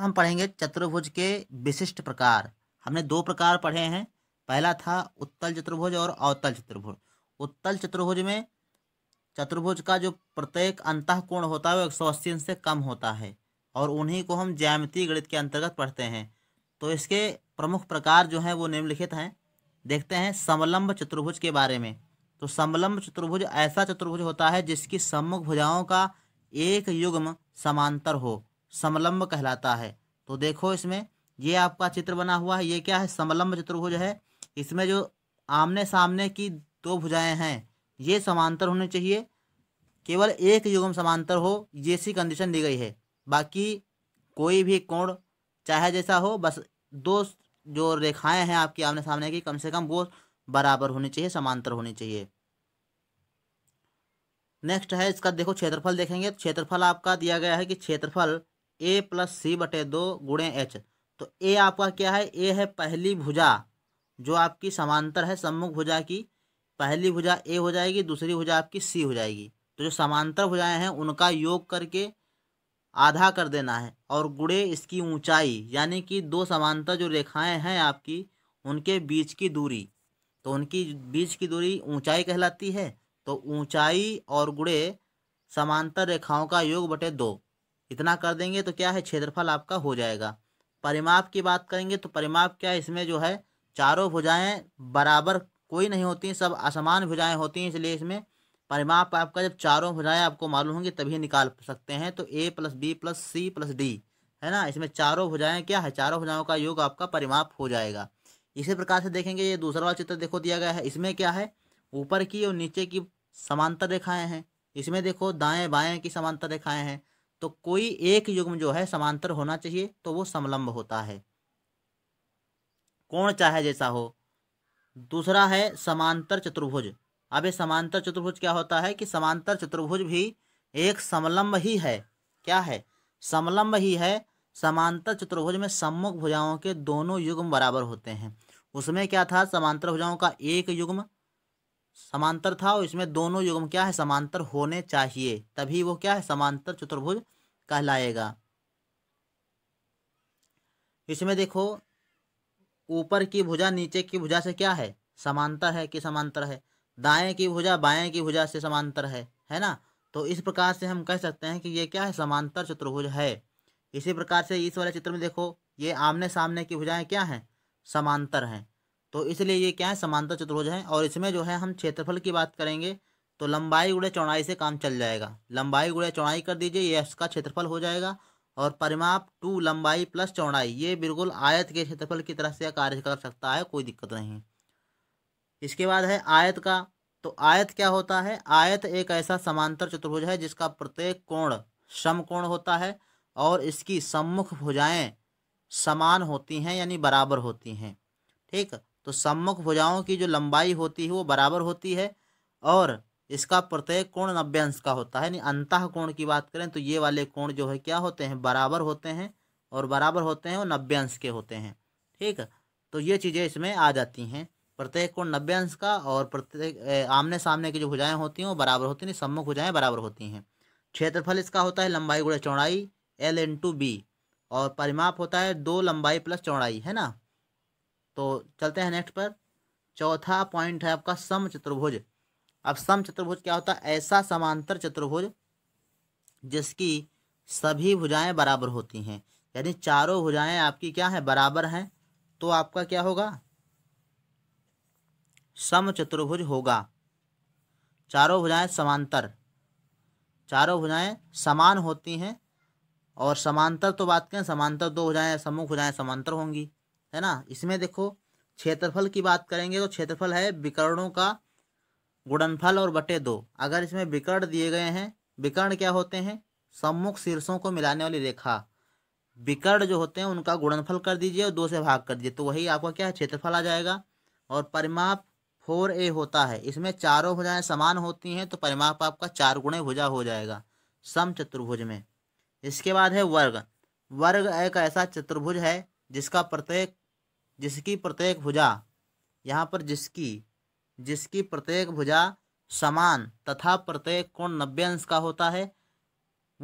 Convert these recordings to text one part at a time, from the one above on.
हम पढ़ेंगे चतुर्भुज के विशिष्ट प्रकार हमने दो प्रकार पढ़े हैं पहला था उत्तल चतुर्भुज और अवतल चतुर्भुज उत्तल चतुर्भुज में चतुर्भुज का जो प्रत्येक अंत कोण होता है वो एक सौ अस्सी अंश से कम होता है और उन्हीं को हम ज्यामितीय गणित के अंतर्गत पढ़ते हैं तो इसके प्रमुख प्रकार जो हैं वो निम्नलिखित हैं देखते हैं समलंब चतुर्भुज के बारे में तो समलंब चतुर्भुज ऐसा चतुर्भुज होता है जिसकी सम्मुख भुजाओं का एक युग्म समांतर हो समलंब कहलाता है तो देखो इसमें ये आपका चित्र बना हुआ है ये क्या है समलंब चतुर्भुज है इसमें जो आमने सामने की दो भुजाएं हैं ये समांतर होनी चाहिए केवल एक युगम समांतर हो जैसी कंडीशन दी गई है बाकी कोई भी कोण चाहे जैसा हो बस दो जो रेखाएं हैं आपकी आमने सामने की कम से कम वो बराबर होनी चाहिए समांतर होनी चाहिए नेक्स्ट है इसका देखो क्षेत्रफल देखेंगे क्षेत्रफल आपका दिया गया है कि क्षेत्रफल ए प्लस सी बटे दो गुणे एच तो ए आपका क्या है ए है पहली भुजा जो आपकी समांतर है सम्मुख भुजा की पहली भुजा ए हो जाएगी दूसरी भुजा आपकी सी हो जाएगी तो जो समांतर भुजाएं हैं उनका योग करके आधा कर देना है और गुड़े इसकी ऊंचाई यानी कि दो समांतर जो रेखाएं हैं आपकी उनके बीच की दूरी तो उनकी बीच की दूरी ऊंचाई कहलाती है तो ऊंचाई और गुड़े समांतर रेखाओं का योग बटे दो इतना कर देंगे तो क्या है क्षेत्रफल आपका हो जाएगा परिमाप की बात करेंगे तो परिमाप क्या है इसमें जो है चारों भुजाएं बराबर कोई नहीं होती सब असमान भुजाएं होती हैं इसलिए इसमें परिमाप आपका जब चारों भुजाएं आपको मालूम होंगी तभी निकाल सकते हैं तो A plus B plus C plus D है ना इसमें चारों भुजाएं क्या है चारों भुजाओं का योग आपका परिमाप हो जाएगा इसी प्रकार से देखेंगे ये दूसरा वाला चित्र देखो दिया गया है इसमें क्या है ऊपर की और नीचे की समांतर रेखाएं हैं इसमें देखो दाएं बाएं की समांतर रेखाएं हैं तो कोई एक युग्म जो है समांतर होना चाहिए तो वो समलंब होता है कोण चाहे जैसा हो दूसरा है समांतर चतुर्भुज अब ये समांतर चतुर्भुज क्या होता है कि समांतर चतुर्भुज भी एक समलंब ही है क्या है समलंब ही है समांतर चतुर्भुज में सम्मुख भुजाओं के दोनों युग्म बराबर होते हैं उसमें क्या था समांतर भुजाओं का एक युग्म समांतर था और इसमें दोनों युग्म क्या है समांतर होने चाहिए तभी वो क्या है समांतर चतुर्भुज कहलाएगा इसमें देखो ऊपर की भुजा नीचे की भुजा से क्या है समांतर है कि समांतर है दाएं की भुजा बाएं की भुजा से समांतर है है ना तो इस प्रकार से हम कह सकते हैं कि ये क्या है समांतर चतुर्भुज है इसी प्रकार से इस वाले चित्र में देखो ये आमने सामने की भुजाएं क्या हैं समांतर हैं तो इसलिए ये क्या है समांतर चतुर्भुज है और इसमें जो है हम क्षेत्रफल की बात करेंगे तो लंबाई गुड़े चौड़ाई से काम चल जाएगा लंबाई गुड़े चौड़ाई कर दीजिए ये इसका क्षेत्रफल हो जाएगा और परिमाप टू लंबाई प्लस चौड़ाई ये बिल्कुल आयत के क्षेत्रफल की तरह से कार्य कर सकता है कोई दिक्कत नहीं इसके बाद है आयत का तो आयत क्या होता है आयत एक ऐसा समांतर चतुर्भुज है जिसका प्रत्येक कोण समकोण होता है और इसकी सम्मुख भुजाएं समान होती हैं यानी बराबर होती हैं ठीक तो सम्मुख भुजाओं की जो लंबाई होती है वो बराबर होती है और इसका प्रत्येक कोण नब्बे अंश का होता है यानी अंतः कोण की बात करें तो ये वाले कोण जो है क्या होते हैं बराबर होते हैं और बराबर होते हैं वो नब्बे अंश के होते हैं ठीक तो ये चीज़ें इसमें आ जाती हैं प्रत्येक कोण नब्बे अंश का और प्रत्येक आमने सामने की जो भुजाएँ होती हैं वो बराबर होती हैं सम्मुख भुजाएँ बराबर होती हैं क्षेत्रफल इसका होता है लंबाई गुड़े चौड़ाई एल इन टू बी और परिमाप होता है दो लंबाई प्लस चौड़ाई है ना तो चलते हैं नेक्स्ट पर चौथा पॉइंट है आपका सम चतुर्भुज अब सम चतुर्भुज क्या होता है ऐसा समांतर चतुर्भुज जिसकी सभी भुजाएं बराबर होती हैं यानी चारों भुजाएं आपकी क्या है बराबर हैं तो आपका क्या होगा सम चतुर्भुज होगा चारों भुजाएं समांतर चारों भुजाएं समान होती हैं और समांतर तो बात करें समांतर दो भुजाएं सम्मुख भुजाएं समांतर होंगी है ना इसमें देखो क्षेत्रफल की बात करेंगे तो क्षेत्रफल है विकर्णों का गुणनफल और बटे दो अगर इसमें विकर्ण दिए गए हैं विकर्ण क्या होते हैं सम्मुख शीर्षों को मिलाने वाली रेखा विकर्ण जो होते हैं उनका गुणनफल कर दीजिए और दो से भाग कर दीजिए तो वही आपका क्या है क्षेत्रफल आ जाएगा और परिमाप फोर ए होता है इसमें चारों भुजाएं समान होती हैं तो परिमाप आपका चार गुणे भुजा हो जाएगा सम चतुर्भुज में इसके बाद है वर्ग वर्ग एक ऐसा चतुर्भुज है जिसका प्रत्येक जिसकी प्रत्येक भुजा यहाँ पर जिसकी जिसकी प्रत्येक भुजा समान तथा प्रत्येक कोण नब्बे अंश का होता है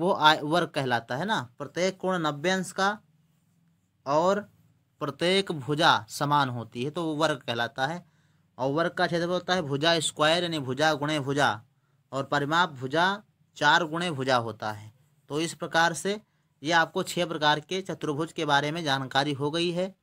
वो आय वर्ग कहलाता है ना प्रत्येक कोण नब्बे अंश का और प्रत्येक भुजा समान होती है तो वो वर्ग कहलाता है और वर्ग का क्षेत्र होता है भुजा स्क्वायर यानी भुजा गुणे भुजा और परिमाप भुजा चार गुणे भुजा होता है तो इस प्रकार से ये आपको छः प्रकार के चतुर्भुज के बारे में जानकारी हो गई है